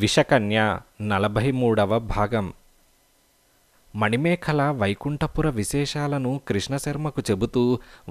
విషకన్య నలభై మూడవ భాగం మణిమేఖల వైకుంఠపుర విశేషాలను కృష్ణశర్మకు చెబుతూ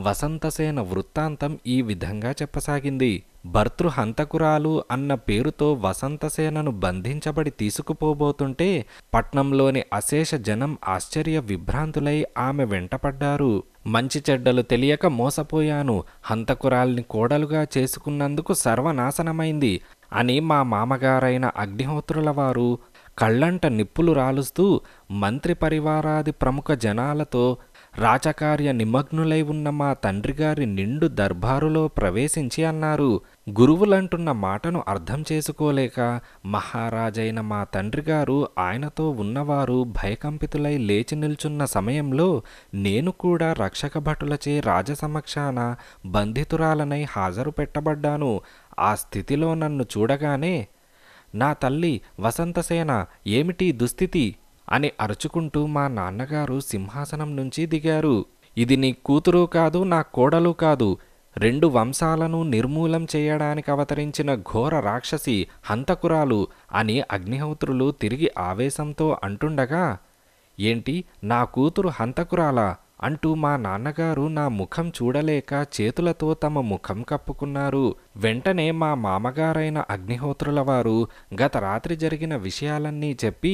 వసంతసేన వృత్తాంతం ఈ విధంగా చెప్పసాగింది భర్తృహంతకురాలు అన్న పేరుతో వసంతసేనను బంధించబడి తీసుకుపోబోతుంటే పట్నంలోని అశేష జనం ఆశ్చర్య విభ్రాంతులై ఆమె వెంటపడ్డారు మంచి చెడ్డలు తెలియక మోసపోయాను హంతకురాల్ని కోడలుగా చేసుకున్నందుకు సర్వనాశనమైంది అని మా మామగారైన అగ్నిహోత్రుల వారు కళ్ళంట నిప్పులు రాలుస్తూ మంత్రి పరివారాది ప్రముఖ జనాలతో రాజకార్య నిమగ్నులై ఉన్న మా తండ్రిగారి నిండు దర్బారులో ప్రవేశించి అన్నారు గురువులంటున్న మాటను అర్థం చేసుకోలేక మహారాజైన మా తండ్రిగారు ఆయనతో ఉన్నవారు భయకంపితులై లేచి నిల్చున్న సమయంలో నేను కూడా రక్షక భటులచే రాజసమక్షాన బంధితురాలనై హాజరు పెట్టబడ్డాను ఆ స్థితిలో నన్ను చూడగానే నా తల్లి వసంతసేన ఏమిటి దుస్థితి అని అరుచుకుంటూ మా నాన్నగారు సింహాసనం నుంచి దిగారు ఇది నీ కూతురు కాదు నా కోడలు కాదు రెండు వంశాలను నిర్మూలం చేయడానికి అవతరించిన ఘోర రాక్షసి హంతకురాలు అని అగ్నిహోత్రులు తిరిగి ఆవేశంతో అంటుండగా ఏంటి నా కూతురు హంతకురాలా అంటూ మా నాన్నగారు నా ముఖం చూడలేక చేతులతో తమ ముఖం కప్పుకున్నారు వెంటనే మా మామగారైన అగ్నిహోత్రుల వారు గత రాత్రి జరిగిన విషయాలన్నీ చెప్పి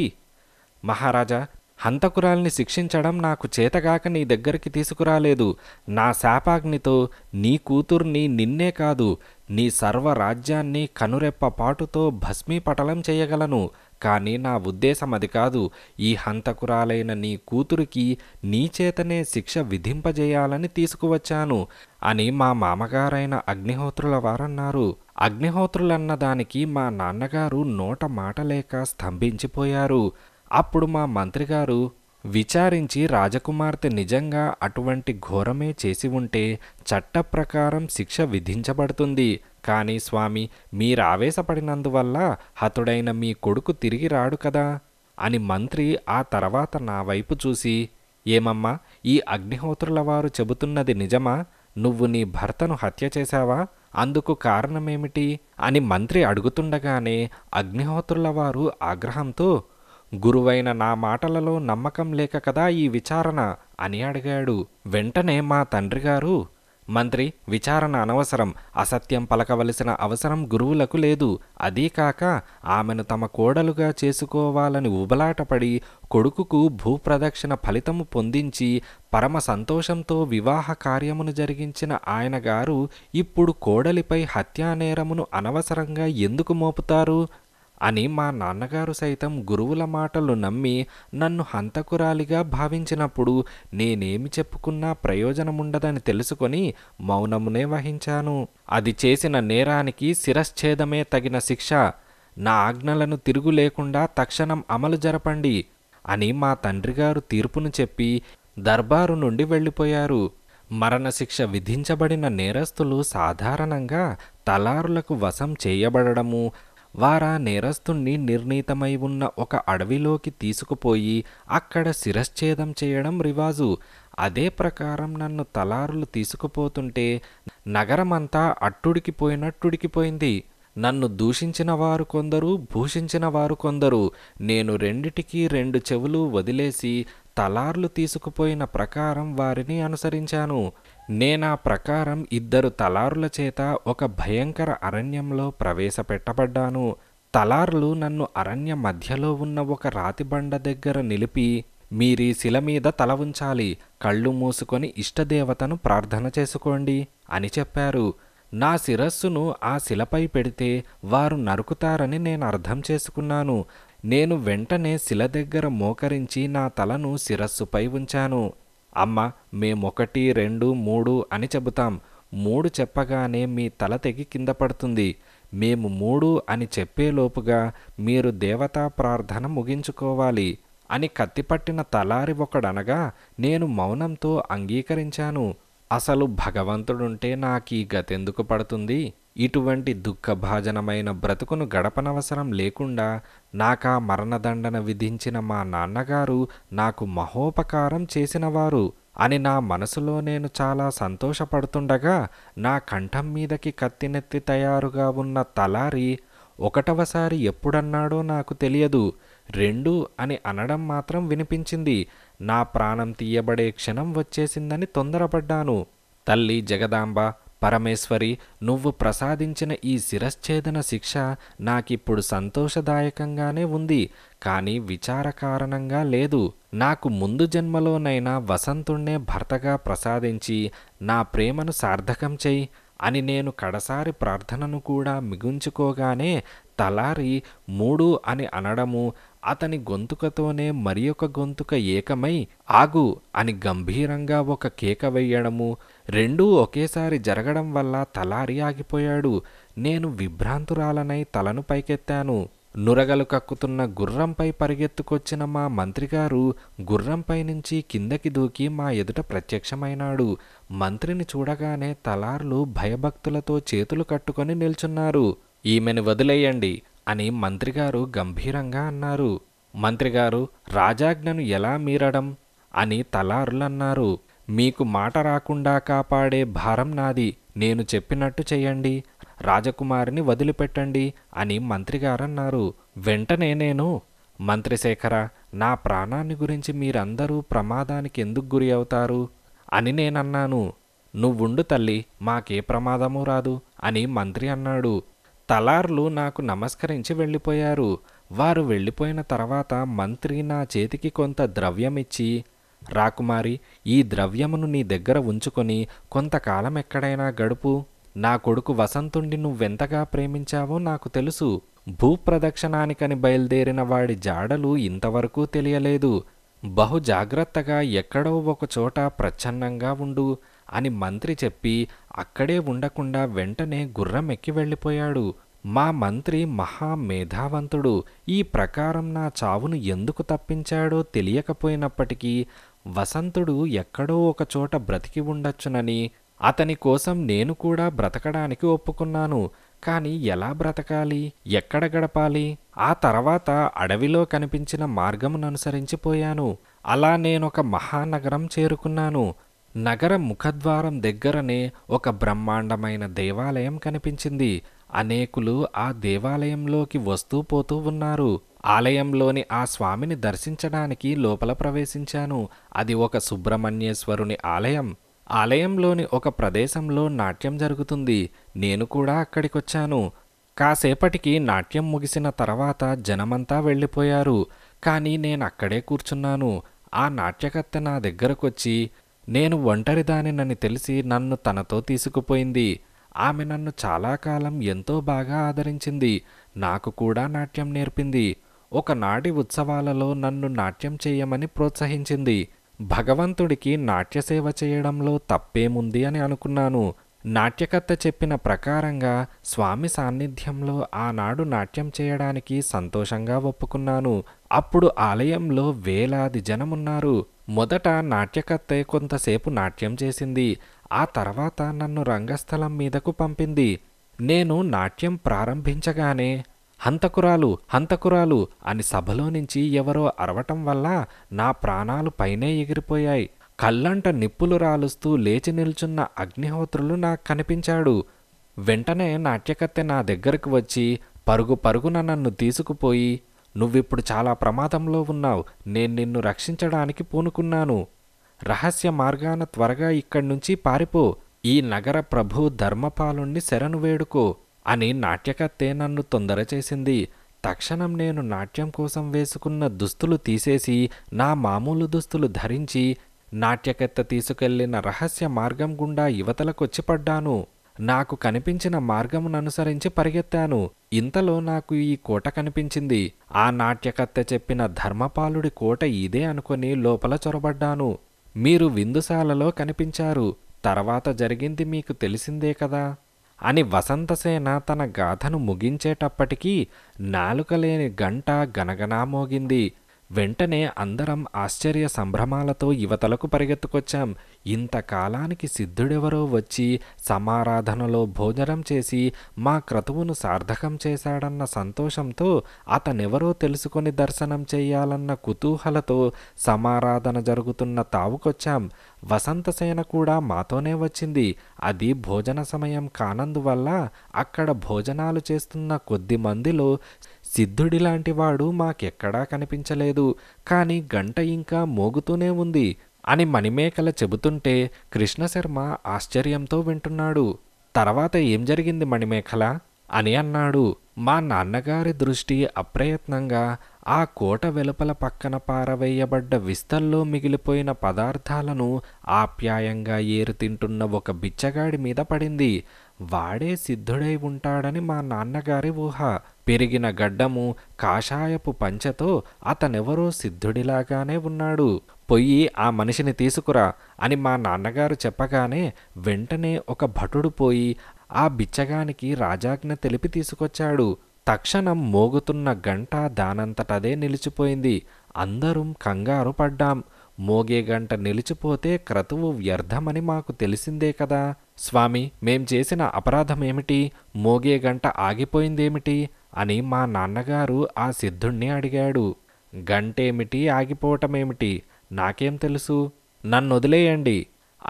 మహారాజా హంతకురాల్ని శిక్షించడం నాకు చేతగాక నీ దగ్గరికి తీసుకురాలేదు నా శాపాగ్నితో నీ కూతుర్ని నిన్నే కాదు నీ సర్వరాజ్యాన్ని కనురెప్పపాటుతో భస్మీపటలం చేయగలను కానీ నా ఉద్దేశం అది కాదు ఈ హంతకురాలైన నీ కూతురికి నీచేతనే శిక్ష విధింపజేయాలని తీసుకువచ్చాను అని మా మామగారైన అగ్నిహోత్రుల వారన్నారు అగ్నిహోత్రులన్న దానికి మా నాన్నగారు నోట మాటలేక స్తంభించిపోయారు అప్పుడు మా మంత్రిగారు విచారించి రాజకుమార్తె నిజంగా అటువంటి ఘోరమే చేసి ఉంటే చట్ట ప్రకారం శిక్ష విధించబడుతుంది కానీ స్వామి మీరావేశపడినందువల్ల హతుడైన మీ కొడుకు తిరిగి రాడు కదా అని మంత్రి ఆ తర్వాత నా వైపు చూసి ఏమమ్మా ఈ అగ్నిహోత్రుల వారు చెబుతున్నది నిజమా నువ్వు నీ భర్తను హత్య చేశావా అందుకు కారణమేమిటి అని మంత్రి అడుగుతుండగానే అగ్నిహోత్రుల వారు ఆగ్రహంతో గురువైన నా మాటలలో నమ్మకం లేక కదా ఈ విచారణ అని అడిగాడు వెంటనే మా తండ్రిగారు మంత్రి విచారణ అనవసరం అసత్యం పలకవలసిన అవసరం గురువులకు లేదు అదీకాక ఆమెను తమ కోడలుగా చేసుకోవాలని ఉబలాటపడి కొడుకుకు భూప్రదక్షిణ ఫలితము పొందించి పరమ సంతోషంతో వివాహ కార్యమును జరిగించిన ఆయనగారు ఇప్పుడు కోడలిపై హత్యానేరమును అనవసరంగా ఎందుకు మోపుతారు అని మా నాన్నగారు సైతం గురువుల మాటలు నమ్మి నన్ను హంతకురాలిగా భావించినప్పుడు నేనేమి చెప్పుకున్నా ప్రయోజనముండదని తెలుసుకొని మౌనమునే వహించాను అది చేసిన నేరానికి శిరశ్ఛేదమే తగిన శిక్ష నా ఆజ్ఞలను తిరుగు లేకుండా తక్షణం అమలు జరపండి అని మా తండ్రిగారు తీర్పును చెప్పి దర్బారు నుండి వెళ్ళిపోయారు మరణశిక్ష విధించబడిన నేరస్తులు సాధారణంగా తలారులకు వశం చేయబడడము వారా నేరస్తుణ్ణి నిర్ణీతమై ఉన్న ఒక అడవిలోకి తీసుకుపోయి అక్కడ శిరశ్ఛేదం చేయడం రివాజు అదే ప్రకారం నన్ను తలారులు తీసుకుపోతుంటే నగరమంతా అట్టుడికిపోయినట్టుడికిపోయింది నన్ను దూషించిన వారు కొందరు భూషించిన వారు కొందరు నేను రెండిటికి రెండు చెవులు వదిలేసి తలార్లు తీసుకుపోయిన ప్రకారం వారిని అనుసరించాను నేనా ప్రకారం ఇద్దరు తలారుల చేత ఒక భయంకర అరణ్యంలో ప్రవేశపెట్టబడ్డాను తలార్లు నన్ను అరణ్య మధ్యలో ఉన్న ఒక రాతిబండ దగ్గర నిలిపి మీరీ శిల మీద తల ఉంచాలి కళ్ళు మూసుకొని ఇష్టదేవతను ప్రార్థన చేసుకోండి అని చెప్పారు నా శిరస్సును ఆ శిలపై పెడితే వారు నరుకుతారని నేను అర్థం చేసుకున్నాను నేను వెంటనే శిల దగ్గర మోకరించి నా తలను శిరస్సుపై ఉంచాను అమ్మ మేమొకటి రెండు మూడు అని చెబుతాం మూడు చెప్పగానే మీ తల తెగి కింద పడుతుంది మేము మూడు అని చెప్పేలోపుగా మీరు దేవతా ప్రార్థన ముగించుకోవాలి అని కత్తిపట్టిన తలారి ఒకడనగా నేను మౌనంతో అంగీకరించాను అసలు భగవంతుడుంటే నాకీ గతెందుకు పడుతుంది ఇటువంటి దుఃఖభాజనమైన బ్రతుకును గడపనవసరం లేకుండా నాకా మరణదండన విధించిన మా నాన్నగారు నాకు మహోపకారం చేసినవారు అని నా మనసులో నేను చాలా సంతోషపడుతుండగా నా కంఠం మీదకి కత్తినెత్తి తయారుగా ఉన్న తలారి ఒకటవసారి ఎప్పుడన్నాడో నాకు తెలియదు రెండు అని అనడం మాత్రం వినిపించింది నా ప్రాణం తీయబడే క్షణం వచ్చేసిందని తొందరపడ్డాను తల్లి జగదాంబ పరమేశ్వరి నువ్వు ప్రసాదించిన ఈ శిరశ్చేదన శిక్ష నాకిప్పుడు సంతోషదాయకంగానే ఉంది కానీ విచారకారణంగా లేదు నాకు ముందు జన్మలోనైనా వసంతుణ్ణే భర్తగా ప్రసాదించి నా ప్రేమను సార్థకం చెయ్యి అని నేను కడసారి ప్రార్థనను కూడా మిగుంచుకోగానే తలారి మూడు అని అనడము అతని గొంతుకతోనే మరి ఒక గొంతుక ఏకమై ఆగు అని గంభీరంగా ఒక కేక వెయ్యడము రెండూ ఒకేసారి జరగడం వల్ల తలారి ఆగిపోయాడు నేను విభ్రాంతురాలనై తలను పైకెత్తాను నురగలు కక్కుతున్న గుర్రంపై పరిగెత్తుకొచ్చిన మా మంత్రిగారు గుర్రంపై నుంచి కిందకి దూకి మా ఎదుట ప్రత్యక్షమైనాడు మంత్రిని చూడగానే తలార్లు భయభక్తులతో చేతులు కట్టుకొని నిల్చున్నారు ఈమెను వదిలేయండి అని మంత్రిగారు గంభీరంగా అన్నారు మంత్రిగారు రాజాజ్ఞను ఎలా మీరడం అని తలారులన్నారు మీకు మాట రాకుండా కాపాడే భారం నాది నేను చెప్పినట్టు చేయండి రాజకుమారిని వదిలిపెట్టండి అని మంత్రిగారన్నారు వెంటనే నేను మంత్రిశేఖర నా ప్రాణాన్ని గురించి మీరందరూ ప్రమాదానికి ఎందుకు గురి అవుతారు అని నేనన్నాను నువ్వుండు తల్లి మాకే ప్రమాదమూ రాదు అని మంత్రి అన్నాడు తలార్లు నాకు నమస్కరించి వెళ్ళిపోయారు వారు వెళ్ళిపోయిన తర్వాత మంత్రి నా చేతికి కొంత ద్రవ్యమిచ్చి రాకుమారి ఈ ద్రవ్యమును నీ దగ్గర ఉంచుకొని కొంతకాలం ఎక్కడైనా గడుపు నా కొడుకు వసంతుండి నువ్వెంతగా ప్రేమించావో నాకు తెలుసు భూప్రదక్షిణానికని బయలుదేరిన వాడి జాడలు ఇంతవరకు తెలియలేదు బహు జాగ్రత్తగా ఎక్కడో ఒకచోట ప్రచ్ఛన్నంగా ఉండు అని మంత్రి చెప్పి అక్కడే ఉండకుండా వెంటనే గుర్రమెక్కి వెళ్ళిపోయాడు మా మంత్రి మహా మేధావంతుడు ఈ ప్రకారం నా చావును ఎందుకు తప్పించాడో తెలియకపోయినప్పటికీ వసంతుడు ఎక్కడో ఒకచోట బ్రతికి ఉండొచ్చునని అతని కోసం నేను కూడా బ్రతకడానికి ఒప్పుకున్నాను కానీ ఎలా బ్రతకాలి ఎక్కడ గడపాలి ఆ తర్వాత అడవిలో కనిపించిన మార్గముననుసరించిపోయాను అలా నేనొక మహానగరం చేరుకున్నాను నగర ముఖద్వారం దగ్గరనే ఒక బ్రహ్మాండమైన దేవాలయం కనిపించింది అనేకులు ఆ దేవాలయంలోకి వస్తూ పోతూ ఉన్నారు ఆలయంలోని ఆ స్వామిని దర్శించడానికి లోపల ప్రవేశించాను అది ఒక సుబ్రహ్మణ్యేశ్వరుని ఆలయం ఆలయంలోని ఒక ప్రదేశంలో నాట్యం జరుగుతుంది నేను కూడా అక్కడికొచ్చాను కాసేపటికి నాట్యం ముగిసిన తర్వాత జనమంతా వెళ్ళిపోయారు కానీ నేను అక్కడే కూర్చున్నాను ఆ నాట్యకర్త నా దగ్గరకొచ్చి నేను ఒంటరిదానినని తెలిసి నన్ను తనతో తీసుకుపోయింది ఆమె నన్ను చాలా కాలం ఎంతో బాగా ఆదరించింది నాకు కూడా నాట్యం నేర్పింది ఒకనాటి ఉత్సవాలలో నన్ను నాట్యం చేయమని ప్రోత్సహించింది భగవంతుడికి నాట్యసేవ చేయడంలో తప్పేముంది అని అనుకున్నాను నాట్యకర్త చెప్పిన ప్రకారంగా స్వామి సాన్నిధ్యంలో ఆనాడు నాట్యం చేయడానికి సంతోషంగా ఒప్పుకున్నాను అప్పుడు ఆలయంలో వేలాది జనమున్నారు మొదట నాట్యకర్త కొంతసేపు నాట్యం చేసింది ఆ తర్వాత నన్ను రంగస్థలం మీదకు పంపింది నేను నాట్యం ప్రారంభించగానే హంతకురాలు హంతకురాలు అని సభలో నుంచి ఎవరో అరవటం వల్ల నా ప్రాణాలు పైనే ఎగిరిపోయాయి కళ్ళంట నిప్పులు రాలుస్తూ లేచి నిల్చున్న అగ్నిహోత్రులు నాకు కనిపించాడు వెంటనే నాట్యకత్తె నా దగ్గరకు వచ్చి పరుగు పరుగున నన్ను తీసుకుపోయి నువ్విప్పుడు చాలా ప్రమాదంలో ఉన్నావు నేను నిన్ను రక్షించడానికి పూనుకున్నాను రహస్య మార్గాన త్వరగా ఇక్కడి నుంచి పారిపో ఈ నగర ప్రభు ధర్మపాలుణ్ణి శరణు వేడుకో అని నాట్యకత్తే నన్ను తొందర చేసింది తక్షణం నేను నాట్యం కోసం వేసుకున్న దుస్తులు తీసేసి నా మామూలు దుస్తులు ధరించి నాట్యకత్త తీసుకెళ్లిన రహస్య మార్గం గుండా యువతలకొచ్చి పడ్డాను నాకు కనిపించిన మార్గముననుసరించి అనుసరించి పరిగెత్తాను ఇంతలో నాకు ఈ కోట కనిపించింది ఆ నాట్యకత్త చెప్పిన ధర్మపాలుడి కోట ఇదే అనుకుని లోపల చొరబడ్డాను మీరు విందుశాలలో కనిపించారు తర్వాత జరిగింది మీకు తెలిసిందే కదా అని వసంతసేన తన గాథను ముగించేటప్పటికీ నాలుకలేని గంట గనగనామోగింది మోగింది వెంటనే అందరం ఆశ్చర్య సంభ్రమాలతో యువతలకు పరిగెత్తుకొచ్చాం ఇంతకాలానికి సిద్ధుడెవరో వచ్చి సమారాధనలో భోజనం చేసి మా క్రతువును సార్థకం చేశాడన్న సంతోషంతో అతనెవరో తెలుసుకొని దర్శనం చేయాలన్న కుతూహలతో సమారాధన జరుగుతున్న తావుకొచ్చాం వసంతసేన కూడా మాతోనే వచ్చింది అది భోజన సమయం కానందువల్ల అక్కడ భోజనాలు చేస్తున్న కొద్ది మందిలో సిద్ధుడి లాంటివాడు మాకెక్కడా కనిపించలేదు కానీ గంట ఇంకా మోగుతూనే ఉంది అని మణిమేకల చెబుతుంటే కృష్ణశర్మ ఆశ్చర్యంతో వింటున్నాడు తర్వాత ఏం జరిగింది మణిమేఖల అని అన్నాడు మా నాన్నగారి దృష్టి అప్రయత్నంగా ఆ కోట వెలుపల పక్కన పారవేయబడ్డ విస్తల్లో మిగిలిపోయిన పదార్థాలను ఆప్యాయంగా ఏరు తింటున్న ఒక బిచ్చగాడి మీద పడింది వాడే సిద్ధుడై ఉంటాడని మా నాన్నగారి ఊహ పెరిగిన గడ్డము కాషాయపు పంచతో అతనెవరో సిద్ధుడిలాగానే ఉన్నాడు పొయ్యి ఆ మనిషిని తీసుకురా అని మా నాన్నగారు చెప్పగానే వెంటనే ఒక భటుడు పోయి ఆ బిచ్చగానికి రాజాజ్ఞ తెలిపి తీసుకొచ్చాడు తక్షణం మోగుతున్న గంట దానంతటదే నిలిచిపోయింది అందరం కంగారు పడ్డాం మోగే గంట నిలిచిపోతే క్రతువు వ్యర్థమని మాకు తెలిసిందే కదా స్వామి మేం చేసిన అపరాధమేమిటి మోగే గంట ఆగిపోయిందేమిటి అని మా నాన్నగారు ఆ సిద్ధుణ్ణి అడిగాడు గంటేమిటి ఆగిపోవటమేమిటి నాకేం తెలుసు నన్ను వదిలేయండి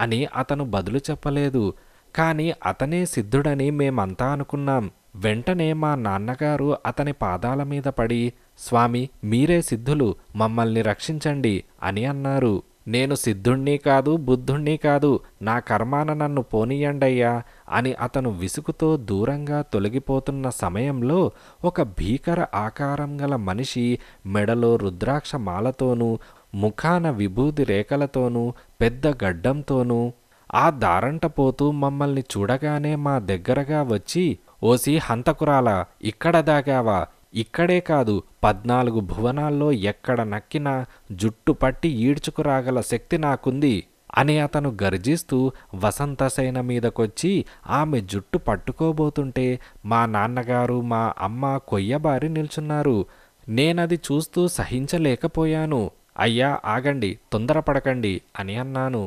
అని అతను బదులు చెప్పలేదు కానీ అతనే సిద్ధుడని మేమంతా అనుకున్నాం వెంటనే మా నాన్నగారు అతని పాదాల మీద పడి స్వామి మీరే సిద్ధులు మమ్మల్ని రక్షించండి అని అన్నారు నేను సిద్ధుణ్ణి కాదు బుద్ధుణ్ణి కాదు నా కర్మాన నన్ను పోనీయండయ్యా అని అతను విసుగుతో దూరంగా తొలగిపోతున్న సమయంలో ఒక భీకర ఆకారం గల మనిషి మెడలో రుద్రాక్ష మాలతోనూ ముఖాన విభూది రేఖలతోనూ పెద్ద గడ్డంతోనూ ఆ దారంట పోతూ మమ్మల్ని చూడగానే మా దగ్గరగా వచ్చి ఓసి హంతకురాల ఇక్కడ దాగావా ఇక్కడే కాదు పద్నాలుగు భువనాల్లో ఎక్కడ నక్కినా జుట్టు పట్టి ఈడ్చుకురాగల శక్తి నాకుంది అని అతను గర్జిస్తూ వసంతసేన మీదకొచ్చి ఆమె జుట్టు పట్టుకోబోతుంటే మా నాన్నగారు మా అమ్మ కొయ్యబారి నిల్చున్నారు నేనది చూస్తూ సహించలేకపోయాను అయ్యా ఆగండి తొందరపడకండి అని అన్నాను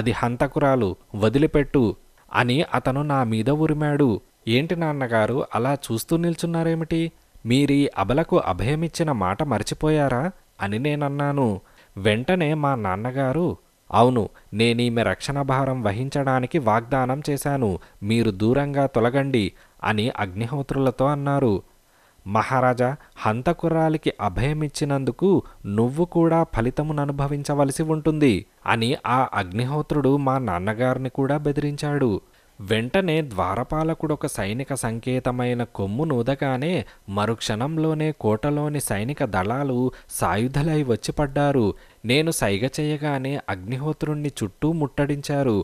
అది హంతకురాలు వదిలిపెట్టు అని అతను నా మీద ఉరిమాడు ఏంటి నాన్నగారు అలా చూస్తూ నిల్చున్నారేమిటి మీరీ అబలకు అభయమిచ్చిన మాట మర్చిపోయారా అని నేనన్నాను వెంటనే మా నాన్నగారు అవును నేనీమె రక్షణ భారం వహించడానికి వాగ్దానం చేశాను మీరు దూరంగా తొలగండి అని అగ్నిహోత్రులతో అన్నారు మహారాజా హంతకుర్రాలికి అభయమిచ్చినందుకు నువ్వు కూడా ఫలితమును అనుభవించవలసి ఉంటుంది అని ఆ అగ్నిహోత్రుడు మా నాన్నగారిని కూడా బెదిరించాడు వెంటనే ద్వారపాలకుడొక సైనిక సంకేతమైన కొమ్మును ఉదగానే మరుక్షణంలోనే కోటలోని సైనిక దళాలు సాయుధలై వచ్చిపడ్డారు నేను సైగ చేయగానే అగ్నిహోత్రుణ్ణి చుట్టూ ముట్టడించారు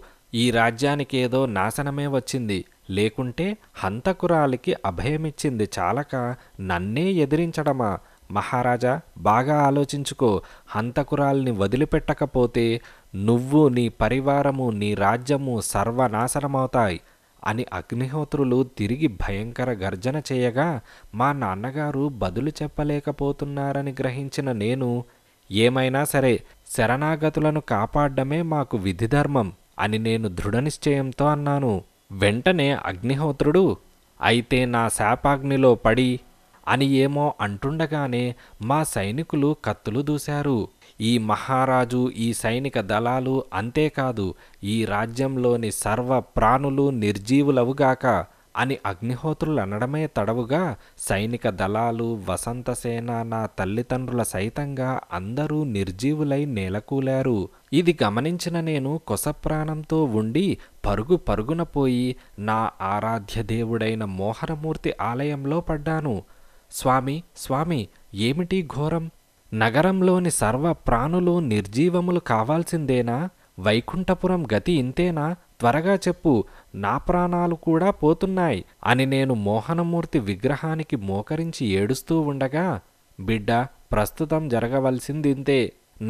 ఈ రాజ్యానికేదో నాశనమే వచ్చింది లేకుంటే హంతకురాలికి అభయమిచ్చింది చాలక నన్నే ఎదిరించడమా మహారాజా బాగా ఆలోచించుకో హంతకురాల్ని వదిలిపెట్టకపోతే నువ్వు నీ పరివారము నీ రాజ్యము సర్వనాశనమవుతాయి అని అగ్నిహోత్రులు తిరిగి భయంకర గర్జన చేయగా మా నాన్నగారు బదులు చెప్పలేకపోతున్నారని గ్రహించిన నేను ఏమైనా సరే శరణాగతులను కాపాడమే మాకు విధిధర్మం అని నేను దృఢనిశ్చయంతో అన్నాను వెంటనే అగ్నిహోత్రుడు అయితే నా శాపాగ్నిలో పడి అని ఏమో అంటుండగానే మా సైనికులు కత్తులు దూశారు ఈ మహారాజు ఈ సైనిక దళాలు అంతేకాదు ఈ రాజ్యంలోని సర్వ ప్రాణులు నిర్జీవులవుగాక అని అగ్నిహోత్రులు అనడమే తడవుగా సైనిక దళాలు వసంతసేన నా తల్లిదండ్రుల సైతంగా అందరూ నిర్జీవులై నేలకూలారు ఇది గమనించిన నేను కొసప్రాణంతో ఉండి పరుగు పరుగున పోయి నా ఆరాధ్య దేవుడైన మోహరమూర్తి ఆలయంలో పడ్డాను స్వామి స్వామి ఏమిటి ఘోరం నగరంలోని సర్వ ప్రాణులు నిర్జీవములు కావాల్సిందేనా వైకుంఠపురం గతి ఇంతేనా త్వరగా చెప్పు నా ప్రాణాలు కూడా పోతున్నాయి అని నేను మోహనమూర్తి విగ్రహానికి మోకరించి ఏడుస్తూ ఉండగా బిడ్డ ప్రస్తుతం జరగవలసిందింతే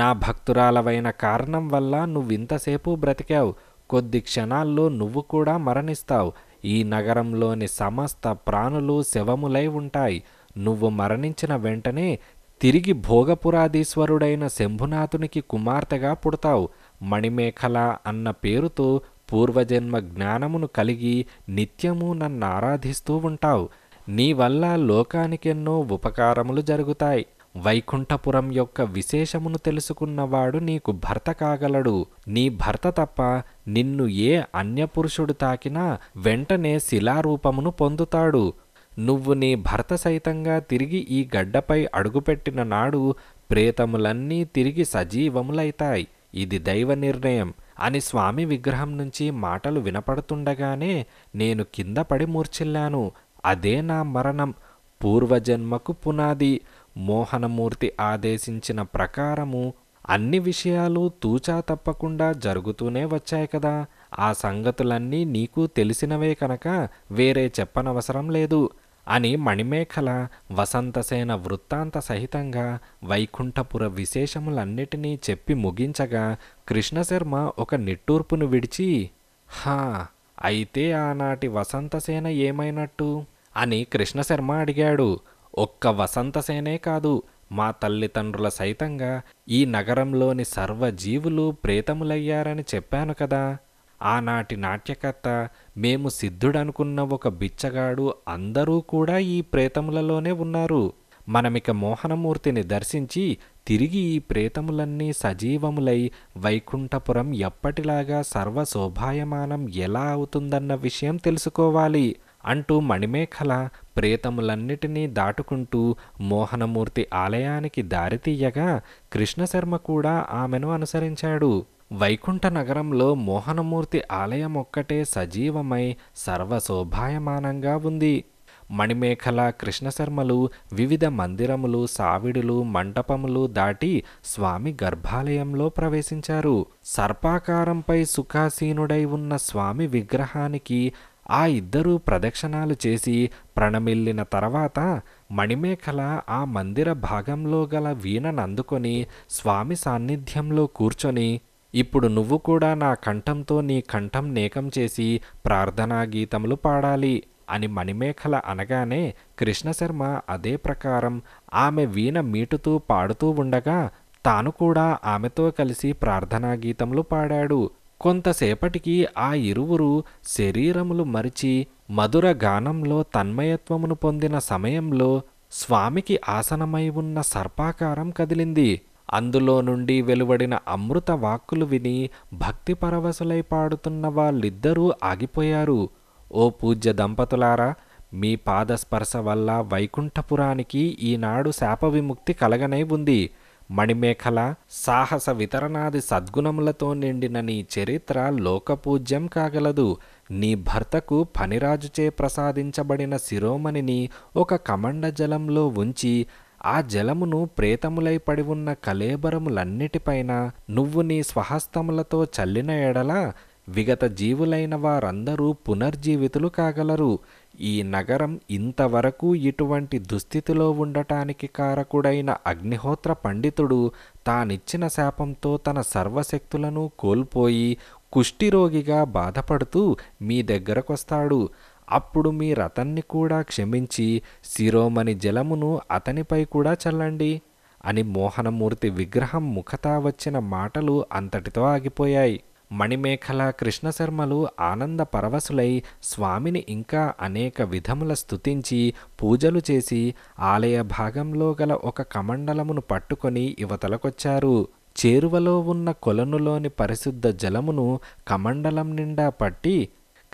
నా భక్తురాలవైన కారణం వల్ల నువ్వింతసేపు బ్రతికావు కొద్ది క్షణాల్లో నువ్వు కూడా మరణిస్తావు ఈ నగరంలోని సమస్త ప్రాణులు శవములై ఉంటాయి నువ్వు మరణించిన వెంటనే తిరిగి భోగపురాధీశ్వరుడైన శంభునాథునికి కుమార్తెగా పుడతావు మణిమేఖల అన్న పేరుతో పూర్వజన్మ జ్ఞానమును కలిగి నిత్యము నన్ను ఆరాధిస్తూ ఉంటావు నీ వల్ల లోకానికెన్నో ఉపకారములు జరుగుతాయి వైకుంఠపురం యొక్క విశేషమును తెలుసుకున్నవాడు నీకు భర్త కాగలడు నీ భర్త తప్ప నిన్ను ఏ అన్యపురుషుడు తాకినా వెంటనే శిలారూపమును పొందుతాడు నువ్వు నీ భర్త సైతంగా తిరిగి ఈ గడ్డపై అడుగుపెట్టిన నాడు ప్రేతములన్నీ తిరిగి సజీవములైతాయి ఇది దైవ నిర్ణయం అని స్వామి విగ్రహం నుంచి మాటలు వినపడుతుండగానే నేను కింద పడి మూర్చిల్లాను అదే నా మరణం పూర్వజన్మకు పునాది మోహనమూర్తి ఆదేశించిన ప్రకారము అన్ని విషయాలు తూచా తప్పకుండా జరుగుతూనే వచ్చాయి కదా ఆ సంగతులన్నీ నీకు తెలిసినవే కనుక వేరే చెప్పనవసరం లేదు అని మణిమేఖల వసంతసేన వృత్తాంత సహితంగా వైకుంఠపుర విశేషములన్నిటినీ చెప్పి ముగించగా కృష్ణశర్మ ఒక నిట్టూర్పును విడిచి హా అయితే ఆనాటి వసంతసేన ఏమైనట్టు అని కృష్ణశర్మ అడిగాడు ఒక్క వసంతసేనే కాదు మా తల్లిదండ్రుల సైతంగా ఈ నగరంలోని సర్వజీవులు ప్రేతములయ్యారని చెప్పాను కదా ఆనాటి నాట్యకర్త మేము సిద్ధుడనుకున్న ఒక బిచ్చగాడు అందరూ కూడా ఈ ప్రేతములలోనే ఉన్నారు మనమిక మోహనమూర్తిని దర్శించి తిరిగి ఈ ప్రేతములన్నీ సజీవములై వైకుంఠపురం ఎప్పటిలాగా సర్వశోభాయమానం ఎలా అవుతుందన్న విషయం తెలుసుకోవాలి అంటూ మణిమేఖల ప్రేతములన్నిటినీ దాటుకుంటూ మోహనమూర్తి ఆలయానికి దారితీయగా కృష్ణశర్మ కూడా ఆమెను అనుసరించాడు వైకుంఠ నగరంలో మోహనమూర్తి ఆలయం ఒక్కటే సజీవమై సర్వశోభాయమానంగా ఉంది మణిమేఖల కృష్ణశర్మలు వివిధ మందిరములు సావిడులు మంటపములు దాటి స్వామి గర్భాలయంలో ప్రవేశించారు సర్పాకారంపై సుఖాసీనుడై ఉన్న స్వామి విగ్రహానికి ఆ ఇద్దరూ ప్రదక్షిణాలు చేసి ప్రణమిల్లిన తర్వాత మణిమేఖల ఆ మందిర భాగంలో గల వీణనందుకొని స్వామి సాన్నిధ్యంలో కూర్చొని ఇప్పుడు నువ్వు కూడా నా కంఠంతో నీ కంఠం నేకం చేసి ప్రార్థనా గీతములు పాడాలి అని మణిమేఖల అనగానే కృష్ణశర్మ అదే ప్రకారం ఆమె వీణ మీటుతూ పాడుతూ ఉండగా తాను కూడా ఆమెతో కలిసి ప్రార్థనా గీతములు పాడాడు కొంతసేపటికి ఆ ఇరువురు శరీరములు మరిచి మధుర గానంలో తన్మయత్వమును పొందిన సమయంలో స్వామికి ఆసనమై ఉన్న సర్పాకారం కదిలింది అందులో నుండి వెలువడిన అమృత వాక్కులు విని భక్తి పరవశులై పాడుతున్న వాళ్ళిద్దరూ ఆగిపోయారు ఓ పూజ్య దంపతులారా మీ పాదస్పర్శ వల్ల వైకుంఠపురానికి ఈనాడు శాప విముక్తి కలగనై ఉంది మణిమేఖల సాహస వితరణాది సద్గుణములతో నిండిన నీ చరిత్ర లోకపూజ్యం కాగలదు నీ భర్తకు పనిరాజుచే ప్రసాదించబడిన శిరోమణిని ఒక కమండ జలంలో ఉంచి ఆ జలమును ప్రేతములై పడి ఉన్న కలేబరములన్నిటిపైన నువ్వు నీ స్వహస్తములతో చల్లిన ఎడల విగత జీవులైన వారందరూ పునర్జీవితులు కాగలరు ఈ నగరం ఇంతవరకు ఇటువంటి దుస్థితిలో ఉండటానికి కారకుడైన అగ్నిహోత్ర పండితుడు తానిచ్చిన శాపంతో తన సర్వశక్తులను కోల్పోయి కుష్ఠిరోగిగా బాధపడుతూ మీ దగ్గరకొస్తాడు అప్పుడు మీ రథన్ని కూడా క్షమించి శిరోమణి జలమును అతనిపై కూడా చల్లండి అని మోహనమూర్తి విగ్రహం ముఖతా వచ్చిన మాటలు అంతటితో ఆగిపోయాయి మణిమేఖల కృష్ణశర్మలు ఆనంద పరవశులై స్వామిని ఇంకా అనేక విధముల స్థుతించి పూజలు చేసి ఆలయ భాగంలో గల ఒక కమండలమును పట్టుకొని యువతలకొచ్చారు చేరువలో ఉన్న కొలనులోని పరిశుద్ధ జలమును కమండలం నిండా పట్టి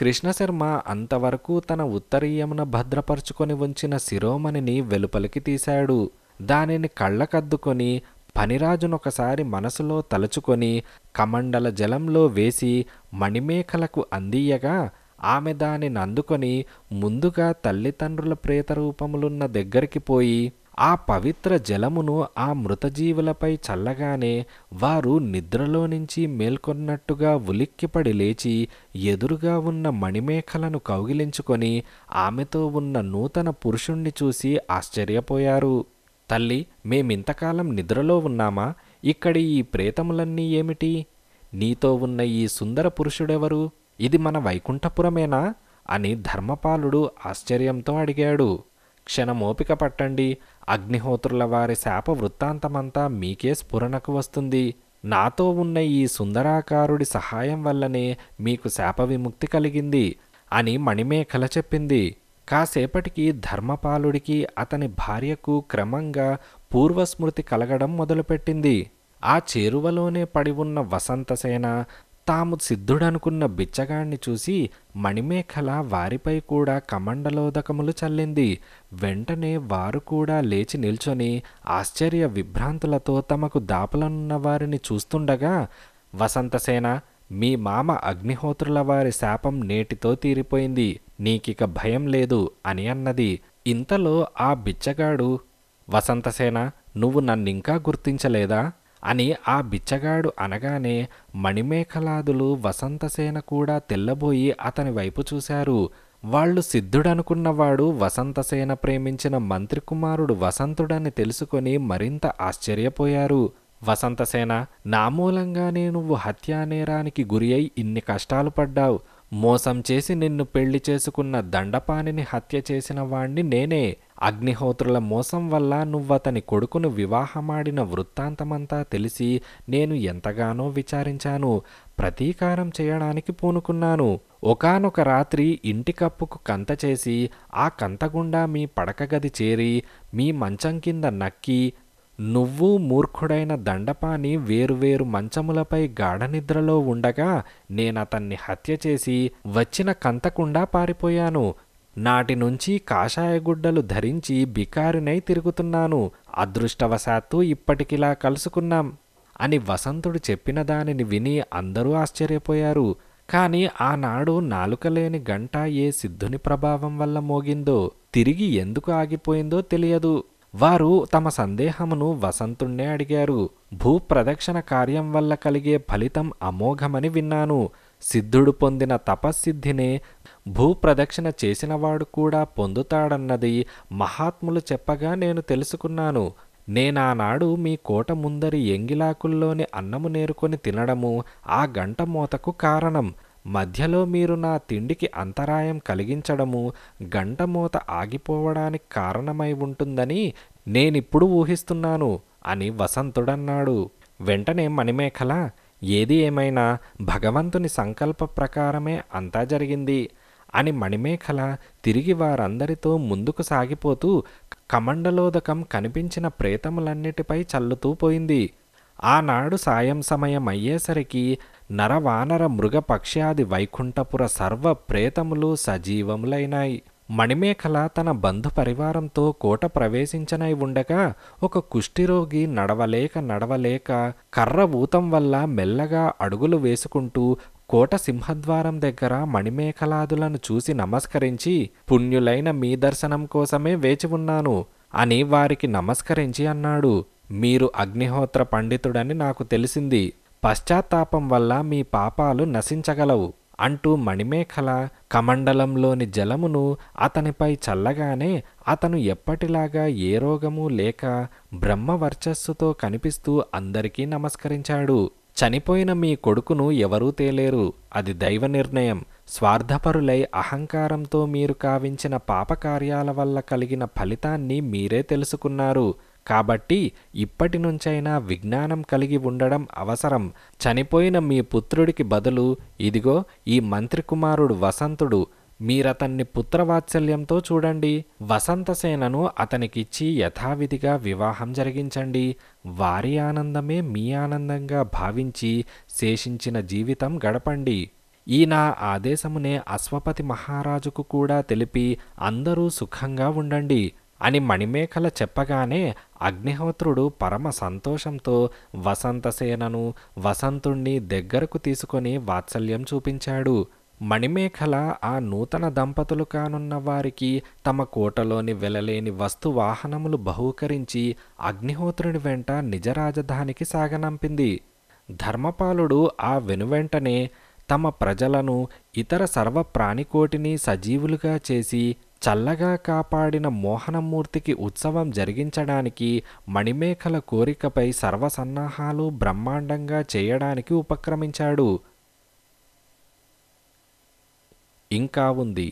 కృష్ణశర్మ అంతవరకు తన ఉత్తరీయమున భద్రపరుచుకొని ఉంచిన శిరోమణిని వెలుపలికి తీశాడు దానిని కళ్ళకద్దుకొని పనిరాజునొకసారి మనసులో తలుచుకొని కమండల జలంలో వేసి మణిమేఖలకు అందీయగా ఆమె దానిని అందుకొని ముందుగా తల్లిదండ్రుల ప్రేతరూపములున్న దగ్గరికి పోయి ఆ పవిత్ర జలమును ఆ మృతజీవులపై చల్లగానే వారు నిద్రలో నుంచి మేల్కొన్నట్టుగా ఉలిక్కిపడి లేచి ఎదురుగా ఉన్న మణిమేఖలను కౌగిలించుకొని ఆమెతో ఉన్న నూతన పురుషుణ్ణి చూసి ఆశ్చర్యపోయారు తల్లి మేమింతకాలం నిద్రలో ఉన్నామా ఇక్కడి ఈ ప్రేతములన్నీ ఏమిటి నీతో ఉన్న ఈ సుందర పురుషుడెవరు ఇది మన వైకుంఠపురమేనా అని ధర్మపాలుడు ఆశ్చర్యంతో అడిగాడు క్షణమోపిక పట్టండి అగ్నిహోత్రుల వారి శాప వృత్తాంతమంతా మీకే స్ఫురణకు వస్తుంది నాతో ఉన్న ఈ సుందరాకారుడి సహాయం వల్లనే మీకు శాప విముక్తి కలిగింది అని మణిమేఖల చెప్పింది కాసేపటికి ధర్మపాలుడికి అతని భార్యకు క్రమంగా పూర్వస్మృతి కలగడం మొదలుపెట్టింది ఆ చేరువలోనే పడి ఉన్న వసంతసేన తాము సిద్ధుడనుకున్న బిచ్చగాణ్ణి చూసి మణిమేఖల వారిపై కూడా కమండలోదకములు చల్లింది వెంటనే వారు కూడా లేచి నిల్చొని ఆశ్చర్య విభ్రాంతులతో తమకు దాపలనున్న వారిని చూస్తుండగా వసంతసేన మీ మామ అగ్నిహోత్రుల వారి శాపం నేటితో తీరిపోయింది నీకిక భయం లేదు అని అన్నది ఇంతలో ఆ బిచ్చగాడు వసంతసేన నువ్వు నన్నింకా గుర్తించలేదా అని ఆ బిచ్చగాడు అనగానే మణిమేఖలాదులు వసంతసేన కూడా తెల్లబోయి అతని వైపు చూశారు వాళ్ళు సిద్ధుడనుకున్నవాడు వసంతసేన ప్రేమించిన మంత్రి కుమారుడు వసంతుడని తెలుసుకొని మరింత ఆశ్చర్యపోయారు వసంతసేన నా నువ్వు హత్యానేరానికి గురి అయి ఇన్ని కష్టాలు పడ్డావు మోసం చేసి నిన్ను పెళ్లి చేసుకున్న దండపాణిని హత్య చేసిన వాణ్ణి నేనే అగ్నిహోత్రుల మోసం వల్ల నువ్వతని కొడుకును వివాహమాడిన వృత్తాంతమంతా తెలిసి నేను ఎంతగానో విచారించాను ప్రతీకారం చేయడానికి పూనుకున్నాను ఒకనొక రాత్రి ఇంటి కప్పుకు కంత చేసి ఆ కంతగుండా మీ పడకగది చేరి మీ మంచం కింద నక్కి నువ్వు మూర్ఖుడైన దండపాని వేరువేరు మంచములపై గాఢనిద్రలో ఉండగా నేనతన్ని హత్య చేసి వచ్చిన కంతకుండా పారిపోయాను నాటి నుంచి కాషాయగుడ్డలు ధరించి బికారినై తిరుగుతున్నాను అదృష్టవశాత్తు ఇప్పటికిలా కలుసుకున్నాం అని వసంతుడు చెప్పిన దానిని విని అందరూ ఆశ్చర్యపోయారు కాని ఆనాడు నాలుకలేని గంట ఏ సిద్ధుని ప్రభావం వల్ల మోగిందో తిరిగి ఎందుకు ఆగిపోయిందో తెలియదు వారు తమ సందేహమును వసంతుణ్ణే అడిగారు భూప్రదక్షిణ కార్యం వల్ల కలిగే ఫలితం అమోఘమని విన్నాను సిద్ధుడు పొందిన తపస్సిద్ధినే భూప్రదక్షిణ చేసినవాడు కూడా పొందుతాడన్నది మహాత్ములు చెప్పగా నేను తెలుసుకున్నాను నేనానాడు మీ కోట ముందరి ఎంగిలాకుల్లోని అన్నము నేరుకొని తినడము ఆ గంట మూతకు కారణం మధ్యలో మీరు నా తిండికి అంతరాయం కలిగించడము గంట మూత ఆగిపోవడానికి కారణమై ఉంటుందని నేనిప్పుడు ఊహిస్తున్నాను అని వసంతుడన్నాడు వెంటనే మణిమేఖల ఏది ఏమైనా భగవంతుని సంకల్ప ప్రకారమే అంతా జరిగింది అని మణిమేఖల తిరిగి వారందరితో ముందుకు సాగిపోతూ కమండలోదకం కనిపించిన ప్రేతములన్నిటిపై చల్లుతూ పోయింది ఆనాడు సాయం సమయం అయ్యేసరికి నరవానర మృగ పక్ష్యాది వైకుంఠపుర సర్వ ప్రేతములు సజీవములైనాయి మణిమేఖల తన బంధు పరివారంతో కోట ప్రవేశించనై ఉండగా ఒక కుష్టిరోగి నడవలేక నడవలేక కర్ర ఊతం వల్ల మెల్లగా అడుగులు వేసుకుంటూ కోట సింహద్వారం దగ్గర మణిమేఖలాదులను చూసి నమస్కరించి పుణ్యులైన మీ దర్శనం కోసమే వేచి ఉన్నాను అని వారికి నమస్కరించి అన్నాడు మీరు అగ్నిహోత్ర పండితుడని నాకు తెలిసింది పశ్చాత్తాపం వల్ల మీ పాపాలు నశించగలవు అంటూ మణిమేఖల కమండలంలోని జలమును అతనిపై చల్లగానే అతను ఎప్పటిలాగా ఏ రోగము లేక బ్రహ్మవర్చస్సుతో కనిపిస్తూ అందరికీ నమస్కరించాడు చనిపోయిన మీ కొడుకును ఎవరూ తేలేరు అది దైవ నిర్ణయం స్వార్థపరులై అహంకారంతో మీరు కావించిన పాపకార్యాల వల్ల కలిగిన ఫలితాన్ని మీరే తెలుసుకున్నారు కాబట్టి ఇప్పటి నుంచైనా విజ్ఞానం కలిగి ఉండడం అవసరం చనిపోయిన మీ పుత్రుడికి బదులు ఇదిగో ఈ మంత్రి కుమారుడు వసంతుడు మీరతన్ని పుత్రవాత్సల్యంతో చూడండి వసంతసేనను అతనికిచ్చి యథావిధిగా వివాహం జరిగించండి వారి ఆనందమే మీ ఆనందంగా భావించి శేషించిన జీవితం గడపండి ఈయన ఆదేశమునే అశ్వపతి మహారాజుకు కూడా తెలిపి అందరూ సుఖంగా ఉండండి అని మణిమేఖల చెప్పగానే అగ్నిహోత్రుడు పరమ సంతోషంతో వసంతసేనను వసంతుణ్ణి దగ్గరకు తీసుకొని వాత్సల్యం చూపించాడు మణిమేఖల ఆ నూతన దంపతులు కానున్న వారికి తమ కోటలోని వెలలేని వస్తు వాహనములు బహూకరించి అగ్నిహోత్రుని వెంట నిజరాజధానికి సాగనంపింది ధర్మపాలుడు ఆ వెనువెంటనే తమ ప్రజలను ఇతర సర్వ ప్రాణికోటిని సజీవులుగా చేసి చల్లగా కాపాడిన మోహనమూర్తికి ఉత్సవం జరిగించడానికి మణిమేఖల కోరికపై సర్వసన్నాహాలు బ్రహ్మాండంగా చేయడానికి ఉపక్రమించాడు ఇంకా ఉంది